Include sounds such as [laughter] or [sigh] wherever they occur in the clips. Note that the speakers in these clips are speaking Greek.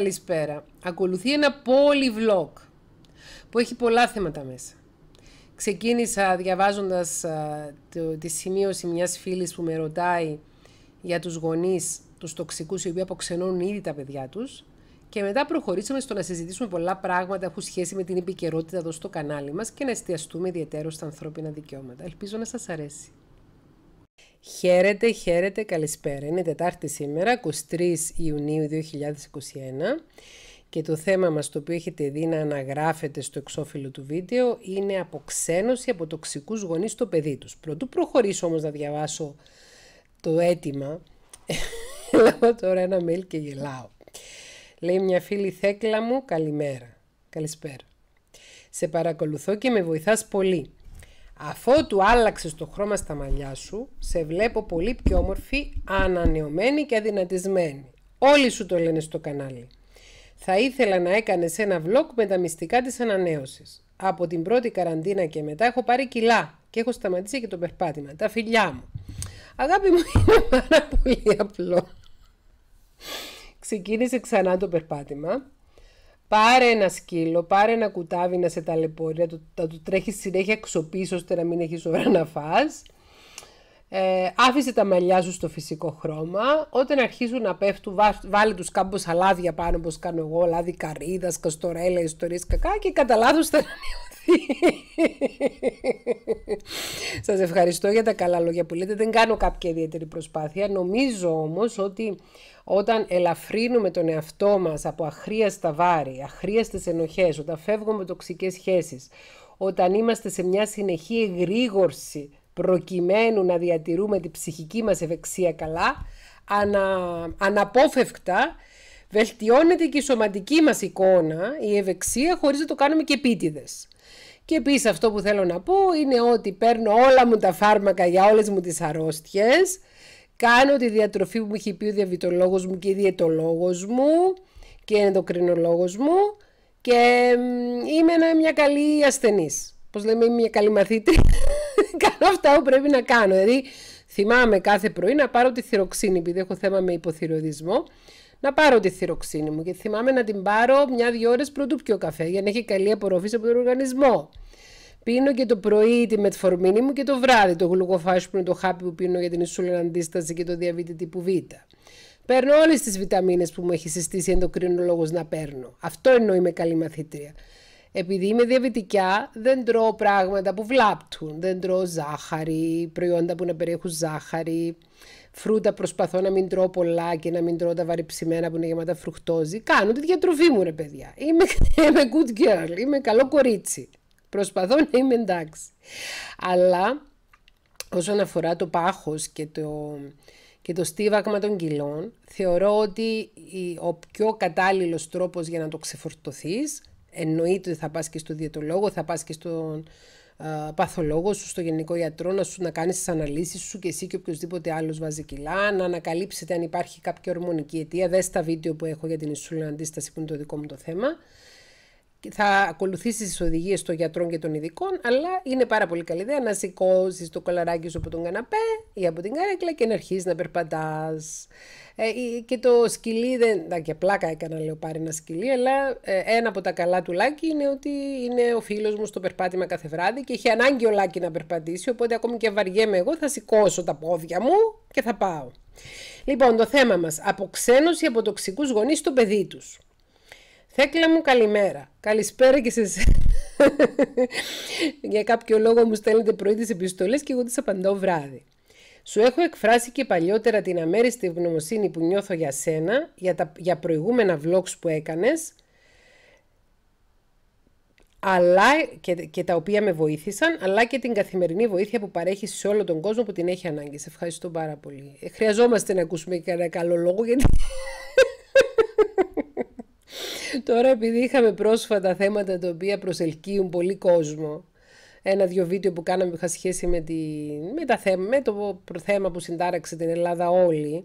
Καλησπέρα. Ακολουθεί ένα πολύ vlog που έχει πολλά θέματα μέσα. Ξεκίνησα διαβάζοντας α, το, τη σημείωση μιας φίλης που με ρωτάει για τους γονείς, τους τοξικούς, οι οποίοι αποξενώνουν ήδη τα παιδιά τους και μετά προχωρήσαμε στο να συζητήσουμε πολλά πράγματα που έχουν σχέση με την επικαιρότητα εδώ στο κανάλι μας και να εστιαστούμε ιδιαίτερο στα ανθρώπινα δικαιώματα. Ελπίζω να σας αρέσει. Χαίρετε, χαίρετε, καλησπέρα. Είναι Τετάρτη σήμερα, 23 Ιουνίου 2021 και το θέμα μας το οποίο έχετε δει να αναγράφετε στο εξώφυλλο του βίντεο είναι αποξένωση από τοξικούς γονείς στο παιδί τους. Πρωτού προχωρήσω όμως να διαβάσω το αίτημα, [laughs] έλαβα τώρα ένα mail και γελάω. Λέει μια φίλη Θέκλα μου, καλημέρα. Καλησπέρα. Σε παρακολουθώ και με βοηθάς πολύ. Αφότου άλλαξες το χρώμα στα μαλλιά σου, σε βλέπω πολύ πιο όμορφη, ανανεωμένη και αδυνατισμένη. Όλοι σου το λένε στο κανάλι. Θα ήθελα να έκανες ένα vlog με τα μυστικά της ανανέωσης. Από την πρώτη καραντίνα και μετά έχω πάρει κιλά και έχω σταματήσει και το περπάτημα. Τα φιλιά μου. Αγάπη μου [laughs] είναι πάρα πολύ απλό. Ξεκίνησε ξανά το περπάτημα Πάρε ένα σκύλο, πάρε ένα κουτάβι να σε ταλαιπωρεί, να το, το τρέχεις συνέχεια εξωπίσω ώστε να μην έχεις ώρα να φας. Ε, άφησε τα μαλλιά σου στο φυσικό χρώμα. Όταν αρχίζουν να πέφτουν, βάλε βάλει τους κάμπος αλάδια πάνω, όπως κάνω εγώ, λάδι καρύδας, καστορέλα, ιστορίες κακά και κατά λάθος θα ανανεωθεί. Σας ευχαριστώ για τα καλά λόγια που λέτε. Δεν κάνω κάποια ιδιαίτερη προσπάθεια. Νομίζω όμως ότι όταν ελαφρύνουμε τον εαυτό μας από αχρίαστα βάρη, αχρίαστες ενοχές, όταν φεύγουμε τοξικές σχέσεις, όταν είμαστε σε μια συνεχή εγρήγορση προκειμένου να διατηρούμε τη ψυχική μας ευεξία καλά, ανα, αναπόφευκτα βελτιώνεται και η σωματική μας εικόνα, η ευεξία, χωρίς να το κάνουμε και επίτηδες. Και επίσης αυτό που θέλω να πω είναι ότι παίρνω όλα μου τα φάρμακα για όλες μου τις αρρώστιες, κάνω τη διατροφή που μου έχει πει ο διαβητολόγος μου και η διαιτολόγος μου και ενδοκρινολόγος μου και είμαι μια καλή ασθενής. Πώς λέμε, είμαι μια καλή μαθήτρια κάνω αυτά που πρέπει να κάνω. Δηλαδή, θυμάμαι κάθε πρωί να πάρω τη θυροξίνη, επειδή έχω θέμα με υποθυροδισμό. να πάρω τη θυροξίνη μου και θυμάμαι να την πάρω μια-δύο ώρες πρωτού πιω καφέ, για να έχει καλή απορροφή από τον οργανισμό. Πίνω και το πρωί τη μετφορμίνη μου και το βράδυ το γλουκοφάσι που είναι το χάπι που πίνω για την ισούλα αντίσταση και το διαβίτη τύπου Β. Παίρνω όλες τις βιταμίνες που μου έχει συστήσει ενδοκρινολόγος να παίρνω. Αυτό εννοεί με καλή μαθήτρια επειδή είμαι διαβητικιά, δεν τρώω πράγματα που βλάπτουν. Δεν τρώω ζάχαρη, προϊόντα που να περιέχουν ζάχαρη. Φρούτα προσπαθώ να μην τρώω πολλά και να μην τρώω τα βαρυψημένα που είναι γεμάτα φρουκτόζη. Κάνω τη διατροφή μου, ρε παιδιά. Είμαι, [laughs] είμαι good girl, είμαι καλό κορίτσι. Προσπαθώ να είμαι εντάξει. Αλλά όσον αφορά το πάχος και το, και το στίβαγμα των κιλών, θεωρώ ότι ο πιο κατάλληλος τρόπος για να το ξεφορτωθείς εννοείται ότι θα πας και στο διαιτολόγο, θα πας και στον παθολόγο σου, στο γενικό γιατρό, να, σου, να κάνεις τις αναλύσεις σου και εσύ και οποιοδήποτε άλλος βάζει κιλά, να ανακαλύψετε αν υπάρχει κάποια ορμονική αιτία, δες τα βίντεο που έχω για την ισούλα αντίσταση που είναι το δικό μου το θέμα θα ακολουθήσει τις οδηγίες των γιατρών και των ειδικών, αλλά είναι πάρα πολύ καλή ιδέα να σηκώσεις το κολαράκι σου από τον καναπέ ή από την καρέκλα και να αρχίσεις να περπατάς. Ε, και το σκυλί, δεν. και πλάκα έκανα, λέω πάρει ένα σκυλί, αλλά ε, ένα από τα καλά του Λάκη είναι ότι είναι ο φίλος μου στο περπάτημα κάθε βράδυ και έχει ανάγκη ο Λάκη να περπατήσει. Οπότε, ακόμη και βαριέμαι εγώ, θα σηκώσω τα πόδια μου και θα πάω. Λοιπόν, το θέμα μας. Αποξένωση από τοξικούς γονείς στο παιδί τους. Θέκλα μου καλημέρα. Καλησπέρα και σε [laughs] Για κάποιο λόγο μου στέλνετε πρωί τις επιστολές και εγώ τις απαντώ βράδυ. Σου έχω εκφράσει και παλιότερα την αμέριστη ευγνωμοσύνη που νιώθω για σένα, για, τα, για προηγούμενα vlogs που έκανες, αλλά και, και τα οποία με βοήθησαν, αλλά και την καθημερινή βοήθεια που παρέχεις σε όλο τον κόσμο που την έχει ανάγκη. Σε ευχαριστώ πάρα πολύ. Ε, χρειαζόμαστε να ακούσουμε και ένα καλό λόγο, γιατί Τώρα επειδή είχαμε πρόσφατα θέματα τα οποία προσελκύουν πολύ κόσμο, ένα-δυο βίντεο που κάναμε που είχα σχέση με, τη, με, τα θέμα, το θέμα που συντάραξε την Ελλάδα όλη,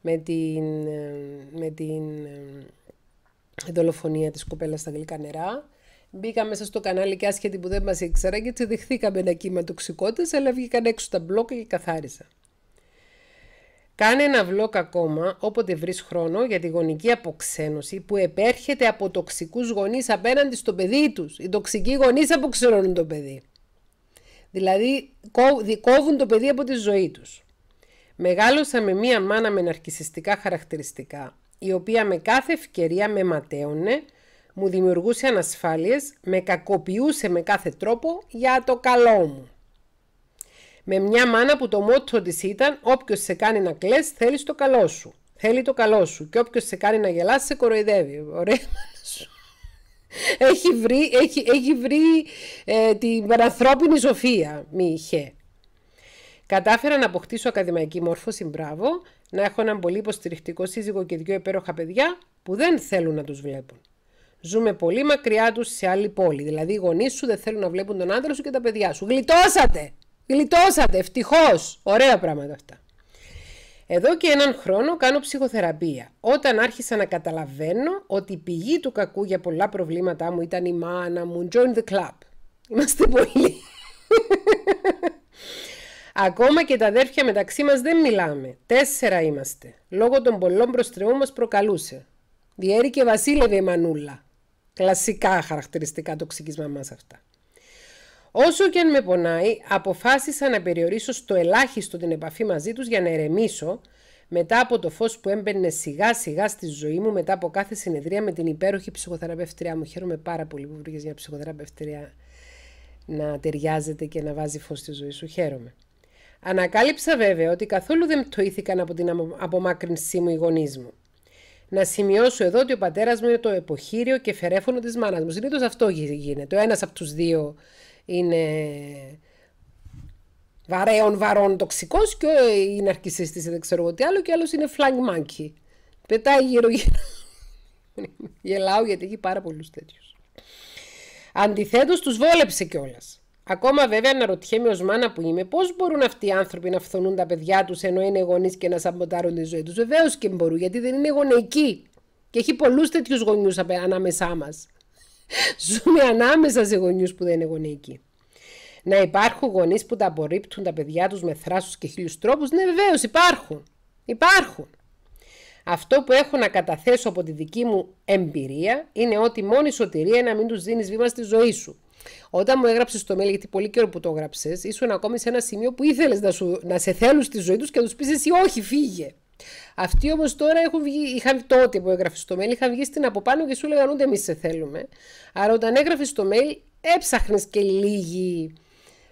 με την, με την ε, δολοφονία της κοπέλας στα γλυκά νερά. Μπήκα μέσα στο κανάλι και άσχετη που δεν μας ήξερα και έτσι δεχθήκαμε ένα κύμα τοξικότητας, αλλά βγήκαν έξω τα μπλόκα και καθάρισα. Κάνε ένα βλόκα ακόμα όποτε βρεις χρόνο για τη γονική αποξένωση που επέρχεται από τοξικούς γονείς απέναντι στο παιδί τους. Οι τοξικοί γονείς αποξενώνουν το παιδί. Δηλαδή κόβουν το παιδί από τη ζωή τους. Μεγάλωσα με μία μάνα με ναρκισιστικά χαρακτηριστικά, η οποία με κάθε ευκαιρία με ματέωνε, μου δημιουργούσε ανασφάλειες, με κακοποιούσε με κάθε τρόπο για το καλό μου με μια μάνα που το μότο της ήταν «Όποιος σε κάνει να κλαις θέλεις το καλό σου». Θέλει το καλό σου και όποιος σε κάνει να γελάς σε κοροϊδεύει. Ωραία σου. Έχει βρει, έχει, έχει βρει ε, την ανθρώπινη σοφία, μη είχε. Κατάφερα να αποκτήσω ακαδημαϊκή μόρφωση, μπράβο, να έχω έναν πολύ υποστηρικτικό σύζυγο και δύο υπέροχα παιδιά που δεν θέλουν να τους βλέπουν. Ζούμε πολύ μακριά τους σε άλλη πόλη, δηλαδή οι γονείς σου δεν θέλουν να βλέπουν τον άντρα σου και τα παιδιά σου. Γλιτώσατε! Γλιτώσατε, ευτυχώς. Ωραία πράγματα αυτά. Εδώ και έναν χρόνο κάνω ψυχοθεραπεία. Όταν άρχισα να καταλαβαίνω ότι η πηγή του κακού για πολλά προβλήματά μου ήταν η μάνα μου. Join the club. Είμαστε πολλοί. Ακόμα και τα αδέρφια μεταξύ μας δεν μιλάμε. Τέσσερα είμαστε. Λόγω των πολλών προστρεών μας προκαλούσε. Διέρη και βασίλευε η μανούλα. Κλασικά χαρακτηριστικά τοξικής μαμάς αυτά. Όσο και αν με πονάει, αποφάσισα να περιορίσω στο ελάχιστο την επαφή μαζί τους για να ερεμήσω μετά από το φως που έμπαινε σιγά σιγά στη ζωή μου μετά από κάθε συνεδρία με την υπέροχη ψυχοθεραπευτριά μου. Χαίρομαι πάρα πολύ που βρήκες μια ψυχοθεραπευτριά να ταιριάζεται και να βάζει φως στη ζωή σου. Χαίρομαι. Ανακάλυψα βέβαια ότι καθόλου δεν πτωήθηκαν από την απομάκρυνσή μου οι γονείς μου. Να σημειώσω εδώ ότι ο πατέρας μου είναι το εποχείριο και φερέφωνο της μάνας μου. Συνήθως αυτό γίνεται. Ο ένας από τους δύο είναι βαρέων βαρών τοξικός και η ναρκιστή δεν ξέρω εγώ τι άλλο, και άλλος είναι flying monkey. Πετάει γύρω γύρω. Γελάω γιατί έχει πάρα πολλούς τέτοιους. Αντιθέτως, τους βόλεψε κιόλας. Ακόμα βέβαια αναρωτιέμαι ως μάνα που είμαι, πώς μπορούν αυτοί οι άνθρωποι να φθονούν τα παιδιά τους ενώ είναι γονείς και να σαμποτάρουν τη ζωή τους. Βεβαίως και μπορούν, γιατί δεν είναι γονεϊκοί. Και έχει πολλούς τέτοιους γονεί ανάμεσά μας. Ζούμε ανάμεσα σε γονιούς που δεν είναι γονεϊκοί. Να υπάρχουν γονείς που τα απορρίπτουν τα παιδιά τους με θράσου και χίλιους τρόπους. Ναι, βεβαίως υπάρχουν. Υπάρχουν. Αυτό που έχω να καταθέσω από τη δική μου εμπειρία είναι ότι μόνη σωτηρία είναι να μην τους δίνεις βήμα στη ζωή σου. Όταν μου έγραψες το mail, γιατί πολύ καιρό που το έγραψες, ήσουν ακόμη σε ένα σημείο που ήθελες να, να σε θέλουν στη ζωή τους και να τους πεις εσύ, Όχι, φύγε. Αυτοί όμως τώρα έχουν βγει, είχαν τότε που έγραφε στο mail, είχαν βγει στην από πάνω και σου λέγανε ούτε εμείς σε θέλουμε. Άρα όταν έγραφες στο mail, έψαχνες και λίγη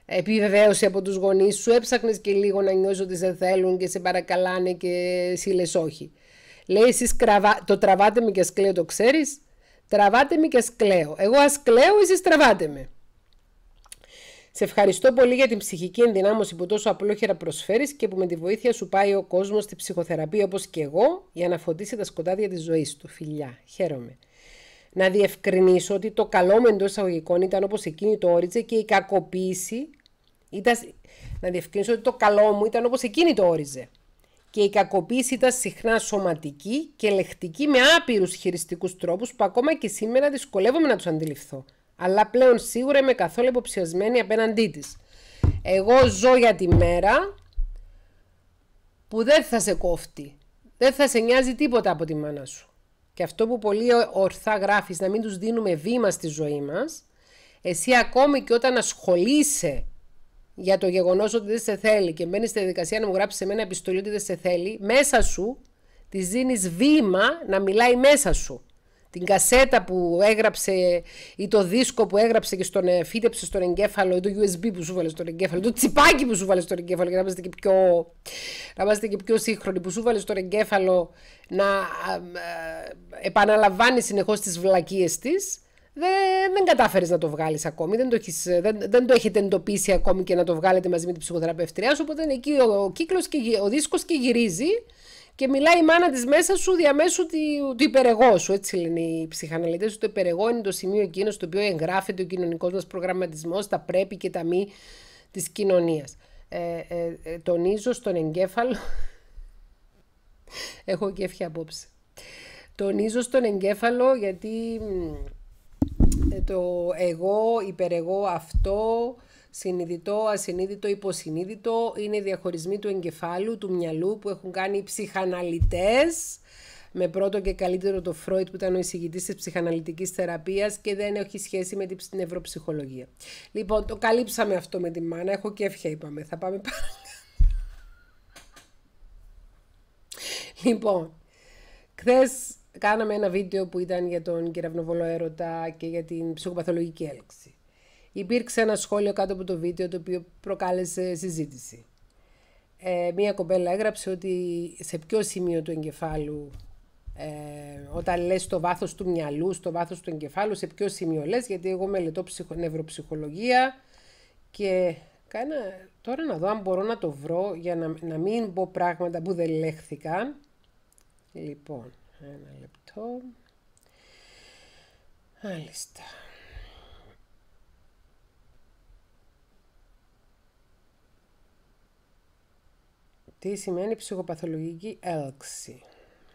επιβεβαίωση από τους γονείς σου, έψαχνες και λίγο να νιώσεις ότι σε θέλουν και σε παρακαλάνε και εσύ λες όχι. Λέει εσείς το τραβάτε με και σκλαίω το ξέρεις. Τραβάτε με και ασκλέω. Εγώ ασκλέω, εσείς τραβάτε με. Σε ευχαριστώ πολύ για την ψυχική ενδυνάμωση που τόσο απλόχερα προσφέρεις και που με τη βοήθεια σου πάει ο κόσμος στη ψυχοθεραπεία όπως και εγώ για να φωτίσει τα σκοτάδια της ζωής του. Φιλιά, χαίρομαι. Να διευκρινίσω ότι το καλό με εντός εισαγωγικών ήταν όπως εκείνη το όριζε και η κακοποίηση. Ήταν... Να διευκρινίσω ότι το καλό μου ήταν όπως εκείνη το όριζε. Και η κακοποίηση ήταν συχνά σωματική και λεκτική με άπειρους χειριστικούς τρόπους που ακόμα και σήμερα δυσκολεύομαι να τους αντιληφθώ. Αλλά πλέον σίγουρα είμαι καθόλου υποψιασμένη απέναντί της. Εγώ ζω για τη μέρα που δεν θα σε κόφτει. Δεν θα σε νοιάζει τίποτα από τη μάνα σου. Και αυτό που πολύ ορθά γράφεις, να μην τους δίνουμε βήμα στη ζωή μας, εσύ ακόμη και όταν ασχολείσαι για το γεγονός ότι δεν σε θέλει και μένει στη διαδικασία να μου γράψεις σε μένα επιστολή ότι δεν σε θέλει, μέσα σου της δίνεις βήμα να μιλάει μέσα σου την κασέτα που έγραψε ή το δίσκο που έγραψε και στον ε, φύτεψε στον εγκέφαλο ή το USB που σου βάλε στον εγκέφαλο, το τσιπάκι που σου βάλε στον εγκέφαλο για να είμαστε και πιο, να είμαστε και πιο σύγχρονοι, που σου βάλε στον εγκέφαλο να ε, επαναλαμβάνεις συνεχώς τις βλακίες της, δεν, δεν κατάφερες να το βγάλεις ακόμη. Δεν το, έχεις, δεν, δεν το έχετε εντοπίσει ακόμη και να το βγάλετε μαζί με την ψυχοθεραπευτριά σου. Οπότε εκεί ο, ο και ο δίσκος και γυρίζει και μιλάει η μάνα της μέσα σου διαμέσου του, του υπερεγό σου. Έτσι λένε οι ψυχαναλυτές. Το υπερεγό είναι το σημείο εκείνος στο οποίο εγγράφεται ο κοινωνικός μας προγραμματισμός, τα πρέπει και τα μη της κοινωνίας. Ε, ε, ε, τονίζω στον εγκέφαλο. [laughs] Έχω και έφυγε Τονίζω στον εγκέφαλο γιατί ε, το εγώ, υπερεγώ, αυτό, συνειδητό, ασυνείδητο, υποσυνείδητο, είναι οι διαχωρισμοί του εγκεφάλου, του μυαλού που έχουν κάνει οι ψυχαναλυτές με πρώτο και καλύτερο το Φρόιτ που ήταν ο εισηγητής της ψυχαναλυτικής θεραπείας και δεν έχει σχέση με την νευροψυχολογία. Λοιπόν, το καλύψαμε αυτό με τη μάνα. Έχω κέφια, είπαμε. Θα πάμε πάλι. λοιπόν, χθες κάναμε ένα βίντεο που ήταν για τον κεραυνοβολό έρωτα και για την ψυχοπαθολογική έλξη. Υπήρξε ένα σχόλιο κάτω από το βίντεο το οποίο προκάλεσε συζήτηση. Ε, μία κοπέλα έγραψε ότι σε ποιο σημείο του εγκεφάλου, ε, όταν λες το βάθος του μυαλού, στο βάθος του εγκεφάλου, σε ποιο σημείο λες, γιατί εγώ μελετώ ψυχο, νευροψυχολογία και κάνα, τώρα να δω αν μπορώ να το βρω για να, να μην πω πράγματα που δεν λέχθηκαν. Λοιπόν, ένα λεπτό. Μάλιστα. Τι σημαίνει ψυχοπαθολογική έλξη.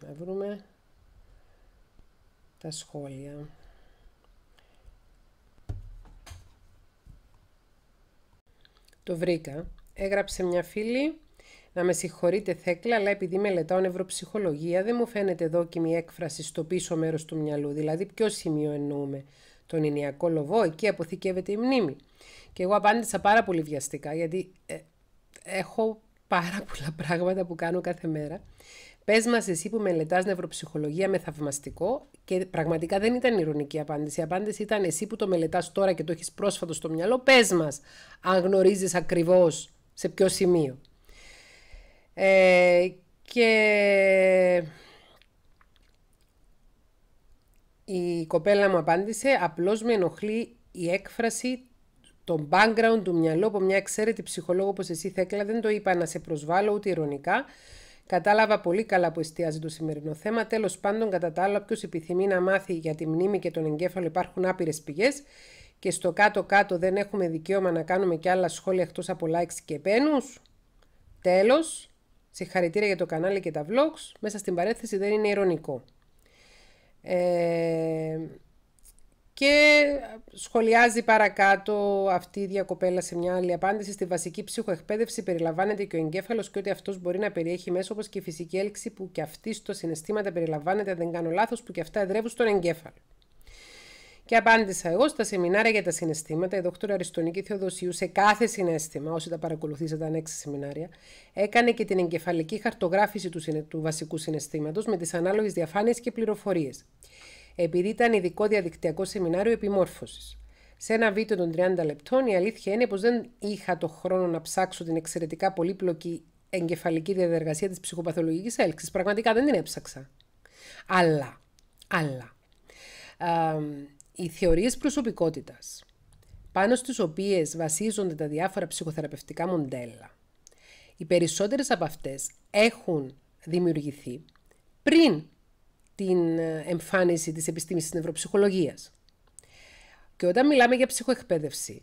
Να βρούμε τα σχόλια. Το βρήκα. Έγραψε μια φίλη να με συγχωρείτε Θέκλα, αλλά επειδή μελετάω νευροψυχολογία δεν μου φαίνεται δόκιμη έκφραση στο πίσω μέρος του μυαλού, δηλαδή ποιο σημείο εννοούμε. Τον ενιακό λοβό, εκεί αποθηκεύεται η μνήμη. Και εγώ απάντησα πάρα πολύ βιαστικά, γιατί ε, έχω πάρα πολλά πράγματα που κάνω κάθε μέρα. Πες μας εσύ που μελετάς νευροψυχολογία με θαυμαστικό και πραγματικά δεν ήταν ηρωνική απάντηση. Η απάντηση ήταν εσύ που το μελετάς τώρα και το έχεις πρόσφατο στο μυαλό. Πέ μας αν γνωρίζεις ακριβώς σε ποιο σημείο. Ε, και η κοπέλα μου απάντησε απλώς με ενοχλεί η έκφραση το background του μυαλού από μια εξαίρετη ψυχολόγο όπως εσύ Θέκλα δεν το είπα να σε προσβάλλω ούτε ηρωνικά. Κατάλαβα πολύ καλά που εστιάζει το σημερινό θέμα. Τέλος πάντων, κατά τα άλλα, ποιος επιθυμεί να μάθει για τη μνήμη και τον εγκέφαλο, υπάρχουν άπειρες πηγές Και στο κάτω-κάτω δεν έχουμε δικαίωμα να κάνουμε και άλλα σχόλια εκτός από likes και πένους. Τέλος, συγχαρητήρια για το κανάλι και τα vlogs. Μέσα στην παρέθεση δεν είναι ηρωνικό. Ε, και σχολιάζει παρακάτω αυτή η κοπέλα σε μια άλλη απάντηση. Στη βασική ψυχοεκπαίδευση περιλαμβάνεται και ο εγκέφαλος και ότι αυτός μπορεί να περιέχει μέσα όπως και η φυσική έλξη που και αυτή στο συναισθήματα περιλαμβάνεται, δεν κάνω λάθος, που και αυτά εδρεύουν στον εγκέφαλο. Και απάντησα εγώ στα σεμινάρια για τα συναισθήματα, η δόκτωρα Αριστονική Θεοδοσίου σε κάθε συνέστημα, όσοι τα παρακολουθήσατε, αν έξι σεμινάρια, έκανε και την εγκεφαλική χαρτογράφηση του, του βασικού συναισθήματος με τις ανάλογες διαφάνειες και πληροφορίες επειδή ήταν ειδικό διαδικτυακό σεμινάριο επιμόρφωσης. Σε ένα βίντεο των 30 λεπτών, η αλήθεια είναι πως δεν είχα το χρόνο να ψάξω την εξαιρετικά πολύπλοκη εγκεφαλική διαδεργασία της ψυχοπαθολογικής έλξης. Πραγματικά δεν την έψαξα. Αλλά, αλλά, οι θεωρίες προσωπικότητας, πάνω στις οποίες βασίζονται τα διάφορα ψυχοθεραπευτικά μοντέλα, οι περισσότερες από αυτές έχουν δημιουργηθεί πριν την ε, εμφάνιση της επιστήμης της νευροψυχολογίας. Και όταν μιλάμε για ψυχοεκπαίδευση,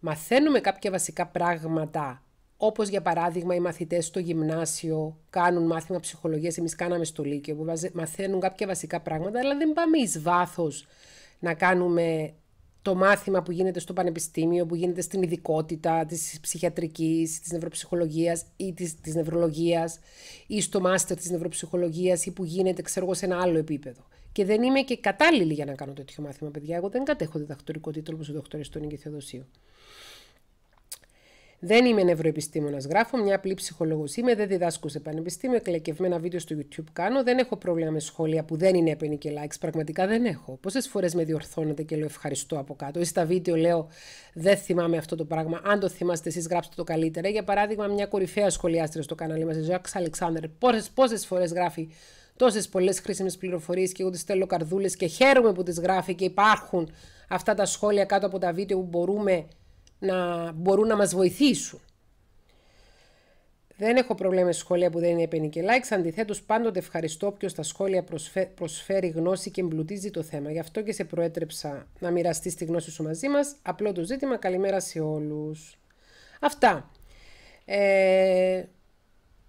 μαθαίνουμε κάποια βασικά πράγματα, όπως για παράδειγμα οι μαθητές στο γυμνάσιο κάνουν μάθημα ψυχολογίας, εμείς κάναμε στο Λύκειο, που μαθαίνουν κάποια βασικά πράγματα, αλλά δεν πάμε εις βάθος να κάνουμε το μάθημα που γίνεται στο πανεπιστήμιο, που γίνεται στην ειδικότητα της ψυχιατρικής, της νευροψυχολογίας ή της, της νευρολογίας ή στο μάστερ της νευροψυχολογίας ή που γίνεται, ξέρω σε ένα άλλο επίπεδο. Και δεν είμαι και κατάλληλη για να κάνω τέτοιο μάθημα, παιδιά. Εγώ δεν κατέχω διδακτορικό τίτλο ο διδακτορία του Θεοδοσίου. Δεν είμαι νευροεπιστήμονας, γράφω. Μια απλή ψυχολόγος είμαι. Δεν διδάσκω σε πανεπιστήμιο. Εκλεκευμένα βίντεο στο YouTube κάνω. Δεν έχω πρόβλημα με σχόλια που δεν είναι έπαινοι και likes. Πραγματικά δεν έχω. Πόσες φορές με διορθώνετε και λέω ευχαριστώ από κάτω. Ή στα βίντεο λέω δεν θυμάμαι αυτό το πράγμα. Αν το θυμάστε εσείς, γράψτε το καλύτερα. Για παράδειγμα, μια κορυφαία σχολιάστρια στο κανάλι μας, η Ζωάξ Αλεξάνδρ, πόσες φορές γράφει τόσες πολλές χρήσιμες πληροφορίες και εγώ τις στέλνω καρδούλες και χαίρομαι που τις γράφει και υπάρχουν αυτά τα σχόλια κάτω από τα βίντεο που μπορούμε να μπορούν να μας βοηθήσουν. Δεν έχω πρόβλημα σχόλια που δεν είναι και likes. Αντιθέτως, πάντοτε ευχαριστώ όποιος στα σχόλια προσφέρει γνώση και εμπλουτίζει το θέμα. Γι' αυτό και σε προέτρεψα να μοιραστείς τη γνώση σου μαζί μας. Απλό το ζήτημα. Καλημέρα σε όλους. Αυτά. Ε,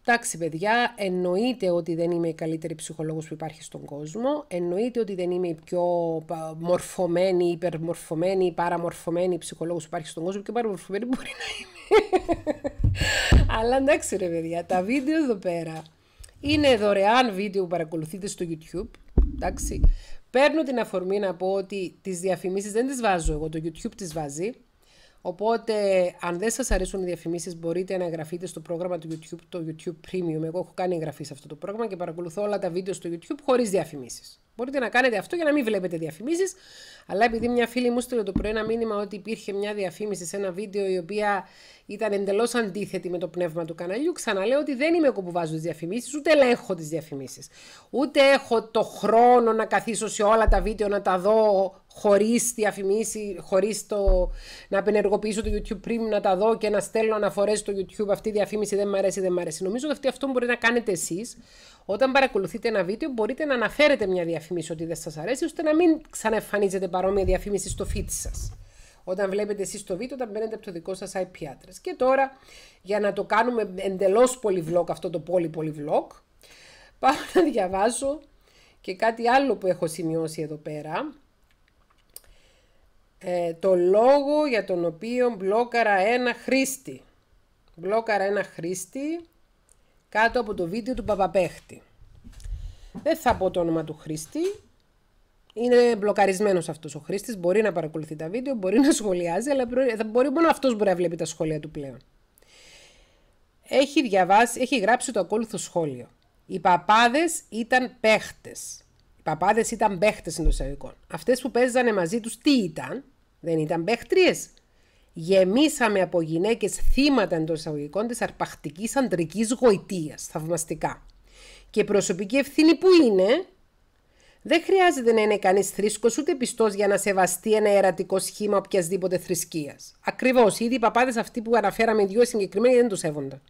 Εντάξει, παιδιά, εννοείται ότι δεν είμαι η καλύτερη ψυχολόγος που υπάρχει στον κόσμο. Εννοείται ότι δεν είμαι η πιο μορφωμένη, υπερμορφωμένη, παραμορφωμένη ψυχολόγος που υπάρχει στον κόσμο. Και παραμορφωμένη μπορεί να είμαι. [laughs] Αλλά εντάξει, ρε παιδιά, τα βίντεο εδώ πέρα είναι δωρεάν βίντεο που παρακολουθείτε στο YouTube. Εντάξει. Παίρνω την αφορμή να πω ότι τις διαφημίσεις δεν τις βάζω εγώ, το YouTube τις βάζει. Οπότε, αν δεν σας αρέσουν οι διαφημίσεις, μπορείτε να εγγραφείτε στο πρόγραμμα του YouTube, το YouTube Premium. Εγώ έχω κάνει εγγραφή σε αυτό το πρόγραμμα και παρακολουθώ όλα τα βίντεο στο YouTube χωρίς διαφημίσεις. Μπορείτε να κάνετε αυτό για να μην βλέπετε διαφημίσεις, αλλά επειδή μια φίλη μου στείλε το πρωί ένα μήνυμα ότι υπήρχε μια διαφήμιση σε ένα βίντεο η οποία ήταν εντελώς αντίθετη με το πνεύμα του καναλιού. Ξαναλέω ότι δεν είμαι εγώ που βάζω τις διαφημίσεις, ούτε ελέγχω τις διαφημίσεις. Ούτε έχω το χρόνο να καθίσω σε όλα τα βίντεο να τα δω χωρίς διαφημίσει, χωρίς το να απενεργοποιήσω το YouTube πριν να τα δω και να στέλνω αναφορές στο YouTube. Αυτή η διαφήμιση δεν μ' αρέσει, δεν μ' αρέσει. Νομίζω ότι αυτό μπορεί να κάνετε εσείς. Όταν παρακολουθείτε ένα βίντεο, μπορείτε να αναφέρετε μια διαφήμιση ότι δεν σας αρέσει, ώστε να μην ξαναεμφανίζετε παρόμοια διαφήμιση στο feed σας όταν βλέπετε εσείς το βίντεο, όταν μπαίνετε από το δικό σας IP address. Και τώρα, για να το κάνουμε εντελώς πολυvlog, αυτό το πολύ πολυβλόκ, πάω να διαβάσω και κάτι άλλο που έχω σημειώσει εδώ πέρα. Ε, το λόγο για τον οποίο μπλόκαρα ένα χρήστη. Μπλόκαρα ένα χρήστη κάτω από το βίντεο του Παπαπέχτη. Δεν θα πω το όνομα του χρήστη, είναι μπλοκαρισμένος αυτός ο χρήστης. Μπορεί να παρακολουθεί τα βίντεο, μπορεί να σχολιάζει, αλλά μπορεί, μόνο αυτός μπορεί να βλέπει τα σχόλια του πλέον. Έχει, διαβάσει, έχει γράψει το ακόλουθο σχόλιο. Οι παπάδες ήταν παίχτες. Οι παπάδες ήταν παίχτες εντός εισαγωγικών. Αυτές που παίζανε μαζί τους τι ήταν, δεν ήταν παίχτριες. Γεμίσαμε από γυναίκες θύματα εντός εισαγωγικών της αρπακτικής αντρική γοητείας. Θαυμαστικά. Και προσωπική ευθύνη που είναι, δεν χρειάζεται να είναι κανείς θρήσκος ούτε πιστός για να σεβαστεί ένα ερατικό σχήμα οποιασδήποτε θρησκείας. Ακριβώς, ήδη οι παπάδες αυτοί που αναφέραμε δύο συγκεκριμένοι δεν το σέβονταν.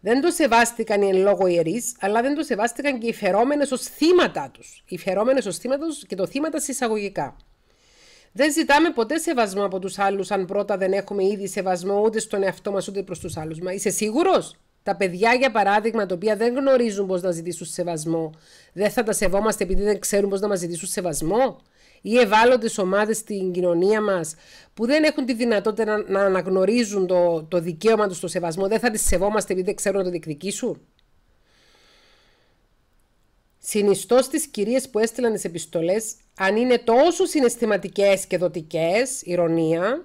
Δεν το σεβάστηκαν οι λόγω ιερείς, αλλά δεν το σεβάστηκαν και οι φερόμενες ως θύματα τους. Οι φερόμενες ως θύματα τους και το θύματα συσσαγωγικά. Δεν ζητάμε ποτέ σεβασμό από τους άλλους, αν πρώτα δεν έχουμε ήδη σεβασμό ούτε στον εαυτό μας ούτε προς τους άλλους. Μα είσαι σίγουρος τα παιδιά, για παράδειγμα, τα οποία δεν γνωρίζουν πώς να ζητήσουν σεβασμό, δεν θα τα σεβόμαστε επειδή δεν ξέρουν πώς να μας ζητήσουν σεβασμό. Ή ευάλωτες ομάδες στην κοινωνία μας που δεν έχουν τη δυνατότητα να αναγνωρίζουν το, το δικαίωμα τους στο σεβασμό, δεν θα τις σεβόμαστε επειδή δεν ξέρουν να το διεκδικήσουν. Συνιστώ στις κυρίες που έστειλαν τις επιστολές, αν είναι τόσο συναισθηματικές και δοτικές, ηρωνία,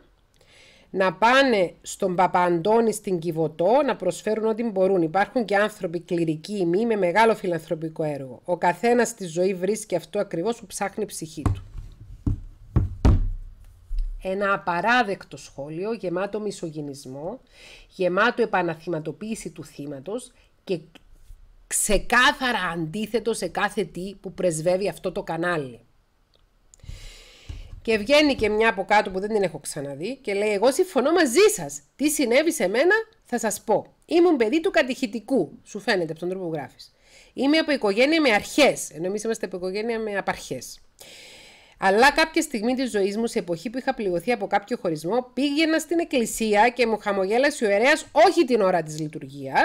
να πάνε στον Παπαντώνη στην Κιβωτό να προσφέρουν ό,τι μπορούν. Υπάρχουν και άνθρωποι κληρικοί μη με μεγάλο φιλανθρωπικό έργο. Ο καθένας στη ζωή βρίσκει αυτό ακριβώς που ψάχνει η ψυχή του. Ένα απαράδεκτο σχόλιο γεμάτο μισογενισμό, γεμάτο επαναθυματοποίηση του θύματος και ξεκάθαρα αντίθετο σε κάθε τι που πρεσβεύει αυτό το κανάλι. Και βγαίνει και μια από κάτω που δεν την έχω ξαναδεί και λέει: Εγώ συμφωνώ μαζί σας. Τι συνέβη σε μένα, θα σας πω. Ήμουν παιδί του κατηχητικού, σου φαίνεται από τον τρόπο που γράφεις. Είμαι από οικογένεια με αρχές, ενώ εμείς είμαστε από οικογένεια με απαρχές. Αλλά κάποια στιγμή της ζωής μου, σε εποχή που είχα πληγωθεί από κάποιο χωρισμό, πήγαινα στην εκκλησία και μου χαμογέλασε ο ιερέας όχι την ώρα της λειτουργίας,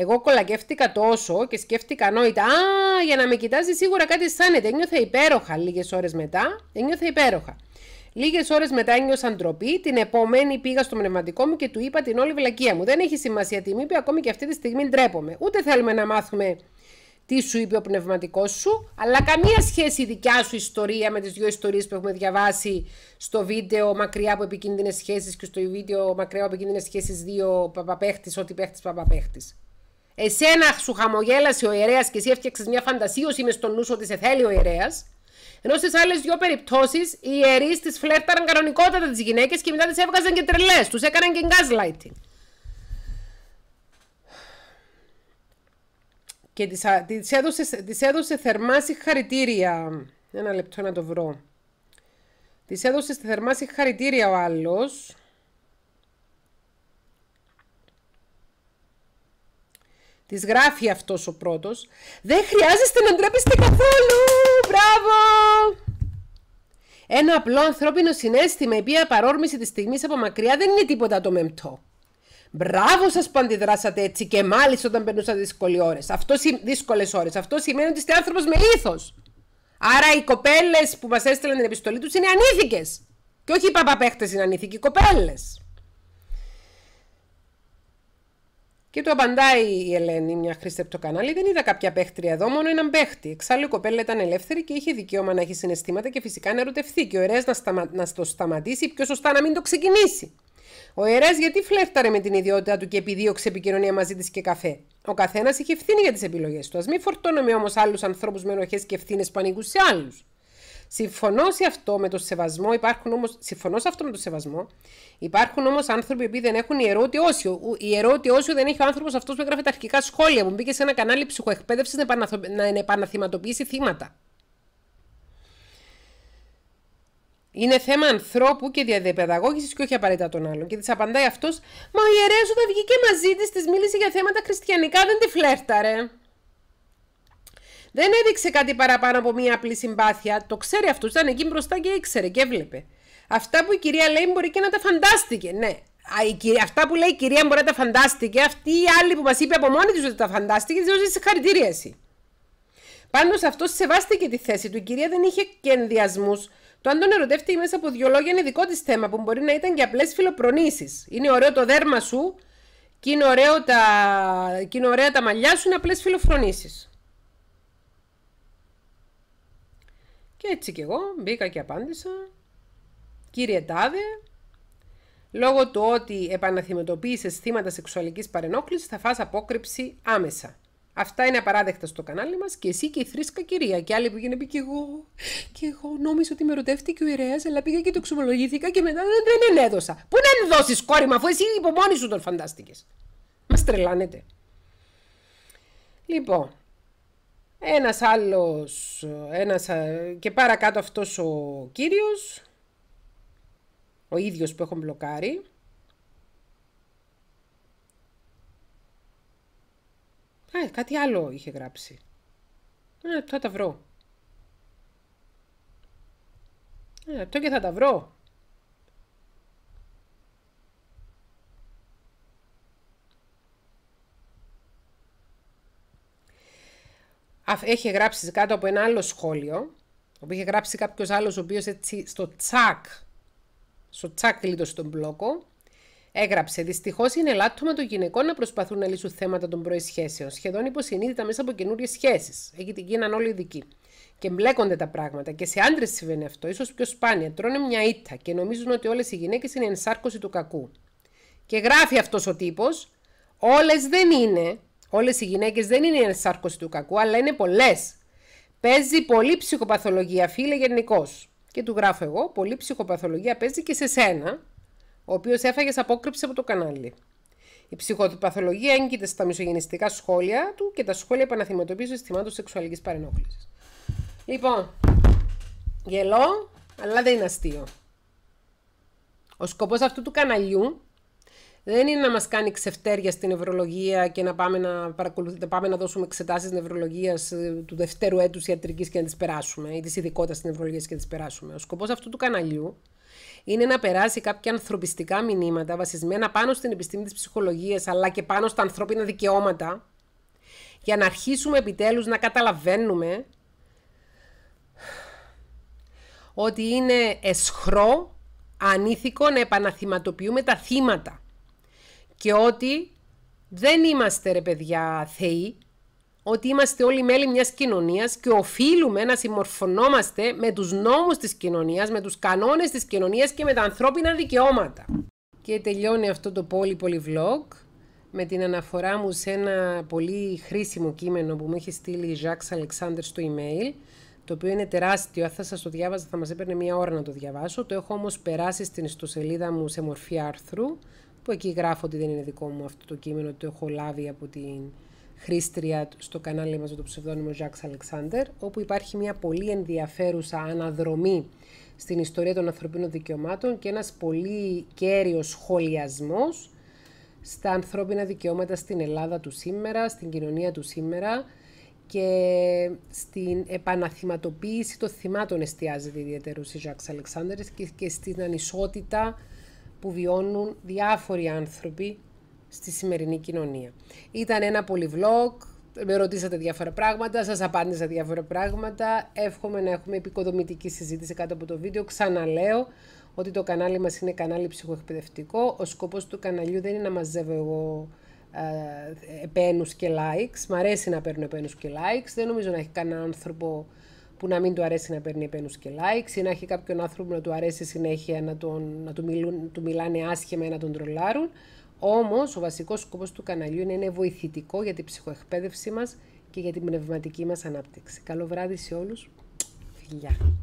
εγώ κολακεύτηκα τόσο και σκέφτηκα νόητα. Α, για να με κοιτάζει σίγουρα κάτι αισθάνεται. Ένιωθα υπέροχα λίγες ώρες μετά. Ένιωθα υπέροχα. Λίγες ώρες μετά ένιωσα ντροπή. Την επόμενη πήγα στο πνευματικό μου και του είπα την όλη βλακεία μου. Δεν έχει σημασία τι μου είπε, ακόμη και αυτή τη στιγμή ντρέπομαι. Ούτε θέλουμε να μάθουμε τι σου είπε ο πνευματικός σου, αλλά καμία σχέση δικιά σου ιστορία με τις δύο ιστορίες που έχουμε διαβάσει στο βίντεο Μακριά από επικίνδυνες σχέσεις και στο βίντεο Μακριά από επικίνδυνες σχέσεις 2 Παπαπέχτη, ό,τι παίχτης, Παπαπέχτη. Εσένα σου χαμογέλασε ο ιερέας και εσύ έφτιαξες μια φαντασίωση μες στο νου σου ότι σε θέλει ο ιερέας. Ενώ στις άλλες δύο περιπτώσεις οι ιερείς τις φλέρταραν κανονικότατα τις γυναίκες και μετά τις έβγαζαν και τρελές. Τους έκαναν και gaslighting. Και τις, έδωσε, τις έδωσε θερμά συγχαρητήρια. Ένα λεπτό να το βρω. Τη έδωσε θερμά συγχαρητήρια ο άλλος. Της γράφει αυτός ο πρώτος. Δεν χρειάζεστε να ντρέπεστε καθόλου! Μπράβο! Ένα απλό ανθρώπινο συνέστημα, η οποία παρόρμηση της στιγμής από μακριά δεν είναι τίποτα το μεμπτό. Μπράβο σας που αντιδράσατε έτσι και μάλιστα όταν περνούσα δύσκολες ώρες. Αυτό, Αυτό σημαίνει ότι είστε άνθρωπος με ήθος. Άρα οι κοπέλες που μας έστειλαν την επιστολή τους είναι ανήθικες. Και όχι οι παπαπέχτε είναι ανήθικοι, οι κοπέλες. Και του απαντάει η Ελένη, μια χρήστη από το κανάλι, δεν είδα κάποια παίχτρια εδώ, μόνο έναν παίχτη. Εξάλλου η κοπέλα ήταν ελεύθερη και είχε δικαίωμα να έχει συναισθήματα και φυσικά να ερωτευθεί. Και ο Ερέας να, σταμα... να το σταματήσει, πιο σωστά να μην το ξεκινήσει. Ο Ερέας γιατί φλέφταρε με την ιδιότητα του και επιδίωξε επικοινωνία μαζί της και καφέ. Ο καθένας είχε ευθύνη για τις επιλογές του. Ας μην φορτώνομαι όμως άλλους ανθρώπους με ενοχές και ευθύνες που σε άλλους. Συμφωνώ σε αυτό με το σεβασμό, υπάρχουν όμως, συμφωνώ σε αυτό με το σεβασμό, υπάρχουν όμως άνθρωποι που δεν έχουν ιερότη όσιο. Ιερότη όσιο δεν έχει ο άνθρωπος αυτός που έγραφε τα αρχικά σχόλια, που μπήκε σε ένα κανάλι ψυχοεκπαίδευσης να, επαναθυματοποιήσει θύματα. Είναι θέμα ανθρώπου και διαδιαπαιδαγώγησης και όχι απαραίτητα των άλλων. Και της απαντάει αυτός, Μα ο ιερέας όταν βγήκε μαζί της, της μίλησε για θέματα χριστιανικά, δεν τη φλέρταρε. Δεν έδειξε κάτι παραπάνω από μία απλή συμπάθεια. Το ξέρει αυτός. Ήταν εκεί μπροστά και ήξερε και έβλεπε. Αυτά που η κυρία λέει μπορεί και να τα φαντάστηκε. Ναι. Αυτά που λέει η κυρία μπορεί να τα φαντάστηκε. Αυτή η άλλη που μας είπε από μόνη της ότι τα φαντάστηκε, τη έδωσε συγχαρητήρια εσύ. Πάντως αυτός σεβάστηκε τη θέση του. Η κυρία δεν είχε και ενδιασμού. Το αν τον ερωτεύτηκε μέσα από δυο λόγια είναι δικό της θέμα που μπορεί να ήταν και απλές φιλοπρονήσεις. Είναι ωραίο το δέρμα σου και είναι, τα... και είναι ωραία τα μαλλιά σου, είναι απλές φιλοφρονήσεις. Και έτσι κι εγώ μπήκα και απάντησα «Κύριε Τάδε, λόγω του ότι επαναθυμετοποίησες θύματα σεξουαλικής παρενόχλησης θα φας απόκρυψη άμεσα». Αυτά είναι απαράδεκτα στο κανάλι μας και εσύ και η θρήσκα κυρία. Και άλλη που πει και εγώ. Και εγώ νόμιζα ότι με ρωτεύτηκε ο ιερέα, αλλά πήγα και το ξυμολογήθηκα και μετά δεν ενέδωσα. Πού να ενδώσει, κόρη μου, αφού εσύ υπομόνη σου τον φαντάστηκες. Μας τρελάνετε. Λοιπόν, ένας άλλος, ένας, ε, και παρακάτω αυτός ο κύριος, ο ίδιος που έχω μπλοκάρει. Α, κάτι άλλο είχε γράψει. Το ε, θα τα βρω. Ε, αυτό και θα τα βρω. έχει γράψει κάτω από ένα άλλο σχόλιο, που είχε γράψει κάποιος άλλος, ο οποίος έτσι στο τσακ, στο τσακ γλίτωσε τον μπλόκο, έγραψε Δυστυχώς είναι λάττωμα των γυναικών να προσπαθούν να λύσουν θέματα των προεσχέσεων, σχεδόν υποσυνείδητα μέσα από καινούριες σχέσεις. Έχει την γίναν όλοι δική. Και μπλέκονται τα πράγματα. Και σε άντρες συμβαίνει αυτό, ίσως πιο σπάνια. Τρώνε μια ήττα και νομίζουν ότι όλες οι γυναίκες είναι ενσάρκωση του κακού. Και γράφει αυτός ο τύπος, όλες δεν είναι, Όλες οι γυναίκες δεν είναι η του κακού, αλλά είναι πολλές. Παίζει πολύ ψυχοπαθολογία, φίλε γενικώς. Και του γράφω εγώ, πολύ ψυχοπαθολογία παίζει και σε σένα, ο οποίος έφαγες απόκρυψη από το κανάλι. Η ψυχοπαθολογία έγκυται στα μισογενιστικά σχόλια του και τα σχόλια επαναθυματοποίηση συστημάτων σεξουαλικής παρενόχλησης. Λοιπόν, γελώ, αλλά δεν είναι αστείο. Ο σκοπός αυτού του καναλιού δεν είναι να μας κάνει ξεφτέρια στην νευρολογία και να πάμε να, να πάμε να δώσουμε εξετάσεις νευρολογίας ε, του δευτέρου έτους ιατρικής και να τις περάσουμε ή της ειδικότητας στην νευρολογίας και να τις περάσουμε. Ο σκοπός αυτού του καναλιού είναι να περάσει κάποια ανθρωπιστικά μηνύματα βασισμένα πάνω στην επιστήμη της ψυχολογίας αλλά και πάνω στα ανθρώπινα δικαιώματα για να αρχίσουμε επιτέλους να καταλαβαίνουμε ότι είναι εσχρό, ανήθικο να επαναθυματοποιούμε τα θύματα και ότι δεν είμαστε ρε παιδιά θεοί, ότι είμαστε όλοι μέλη μιας κοινωνίας και οφείλουμε να συμμορφωνόμαστε με τους νόμους της κοινωνίας, με τους κανόνες της κοινωνίας και με τα ανθρώπινα δικαιώματα. Και τελειώνει αυτό το πολύ πολύ vlog με την αναφορά μου σε ένα πολύ χρήσιμο κείμενο που μου έχει στείλει η Ζάξ Αλεξάνδερ στο email, το οποίο είναι τεράστιο, θα σας το διάβαζα θα μας έπαιρνε μία ώρα να το διαβάσω, το έχω όμως περάσει στην ιστοσελίδα μου σε μορφή άρθρου, που εκεί γράφω ότι δεν είναι δικό μου αυτό το κείμενο, το έχω λάβει από την χρήστρια στο κανάλι μας με το ψευδόνιμο Jacques Alexander, όπου υπάρχει μια πολύ ενδιαφέρουσα αναδρομή στην ιστορία των ανθρωπίνων δικαιωμάτων και ένας πολύ κέριος σχολιασμός στα ανθρώπινα δικαιώματα στην Ελλάδα του σήμερα, στην κοινωνία του σήμερα και στην επαναθυματοποίηση των θυμάτων εστιάζεται ιδιαίτερος η Jacques Alexander και στην ανισότητα που βιώνουν διάφοροι άνθρωποι στη σημερινή κοινωνία. Ήταν ένα πολυβλόκ. με ρωτήσατε διάφορα πράγματα, σας απάντησα διάφορα πράγματα. Εύχομαι να έχουμε επικοδομητική συζήτηση κάτω από το βίντεο. Ξαναλέω ότι το κανάλι μας είναι κανάλι ψυχοεκπαιδευτικό. Ο σκοπός του καναλιού δεν είναι να μαζεύω εγώ ε, επένους και likes. Μ' αρέσει να παίρνω επένους και likes. Δεν νομίζω να έχει κανένα άνθρωπο που να μην του αρέσει να παίρνει επένους και likes ή να έχει κάποιον άνθρωπο να του αρέσει συνέχεια να, τον, να του, μιλούν, του μιλάνε άσχημα ή να τον τρολάρουν. Όμως ο βασικός σκοπός του καναλιού είναι, είναι βοηθητικό για την ψυχοεκπαίδευσή μας και για την πνευματική μας ανάπτυξη. Καλό βράδυ σε όλους. Φιλιά.